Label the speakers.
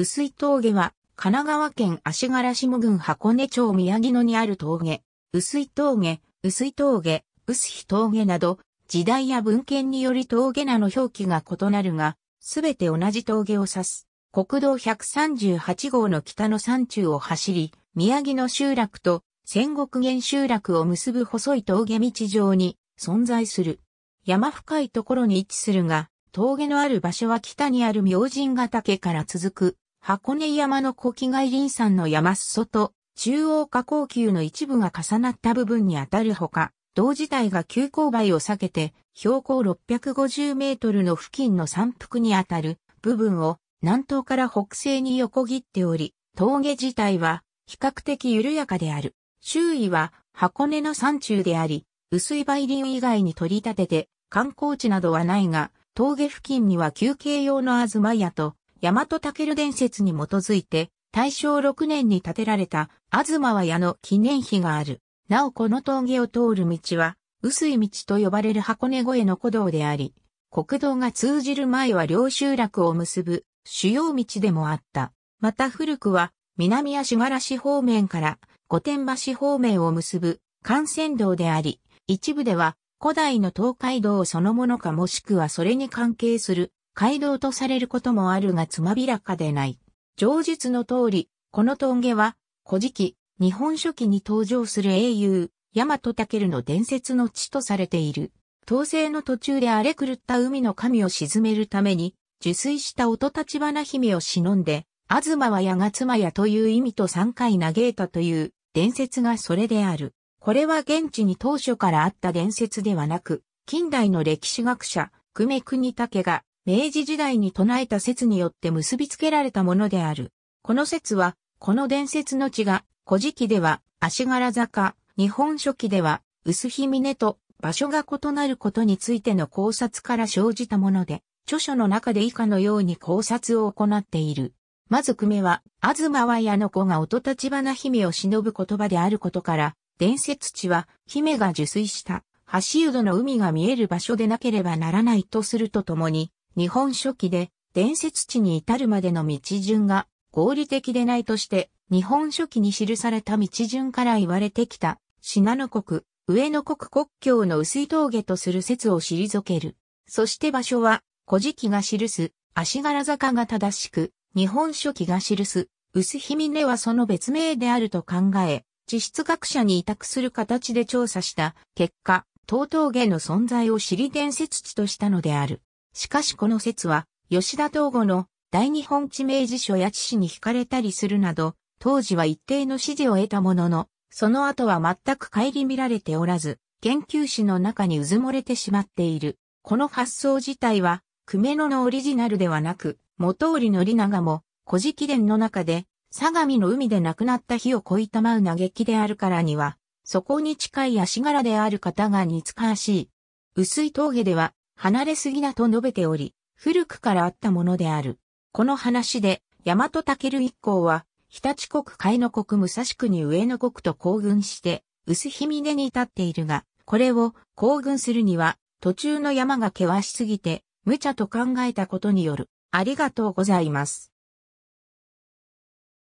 Speaker 1: 薄い峠は、神奈川県足柄下郡箱根町宮城野にある峠。薄い峠、薄い峠、薄ひ峠など、時代や文献により峠名の表記が異なるが、すべて同じ峠を指す。国道138号の北の山中を走り、宮城野集落と戦国原集落を結ぶ細い峠道上に存在する。山深いところに位置するが、峠のある場所は北にある明神ヶ岳から続く箱根山の古木外林山の山裾と中央下降級の一部が重なった部分に当たるほか、同自体が急勾配を避けて標高650メートルの付近の山腹に当たる部分を南東から北西に横切っており、峠自体は比較的緩やかである。周囲は箱根の山中であり、薄い梅林以外に取り立てて観光地などはないが、峠付近には休憩用の東屋と大和ル伝説に基づいて、大正6年に建てられた、東和屋の記念碑がある。なおこの峠を通る道は、薄い道と呼ばれる箱根越えの古道であり、国道が通じる前は両集落を結ぶ主要道でもあった。また古くは、南足柄市方面から御殿場市方面を結ぶ幹線道であり、一部では古代の東海道そのものかもしくはそれに関係する街道とされることもあるがつまびらかでない。上述の通り、この峠は、古事記、日本書紀に登場する英雄、大和武の伝説の地とされている。統制の途中で荒れ狂った海の神を沈めるために、受水した音立花姫を忍んで、東はやが妻やという意味と3回嘆いたという伝説がそれである。これは現地に当初からあった伝説ではなく、近代の歴史学者、久米国武が明治時代に唱えた説によって結びつけられたものである。この説は、この伝説の地が、古事記では足柄坂、日本書紀では薄姫と場所が異なることについての考察から生じたもので、著書の中で以下のように考察を行っている。まず久米は、東はやの子が音立花姫を忍ぶ言葉であることから、伝説地は姫が受水した、橋湯戸の海が見える場所でなければならないとするとともに、日本書紀で伝説地に至るまでの道順が合理的でないとして、日本書紀に記された道順から言われてきた、信濃国、上野国国境の薄い峠とする説を退ける。そして場所は、古事記が記す、足柄坂が正しく、日本書紀が記す、薄姫根はその別名であると考え、地質学者に委託する形で調査した結果、東峠の存在を知り伝説地としたのである。しかしこの説は、吉田東吾の大日本地名辞書や知史に惹かれたりするなど、当時は一定の支持を得たものの、その後は全く顧みられておらず、研究史の中にうずもれてしまっている。この発想自体は、久米野のオリジナルではなく、元織の利長も、古事記伝の中で、相模の海で亡くなった日を恋たまう嘆きであるからには、そこに近い足柄である方が似つかわしい。薄い峠では、離れすぎだと述べており、古くからあったものである。この話で、大和武一行は、日立国海の国武蔵国上の国と交軍して、薄姫根に至っているが、これを交軍するには、途中の山が険しすぎて、無茶と考えたことによる。ありがとうございます。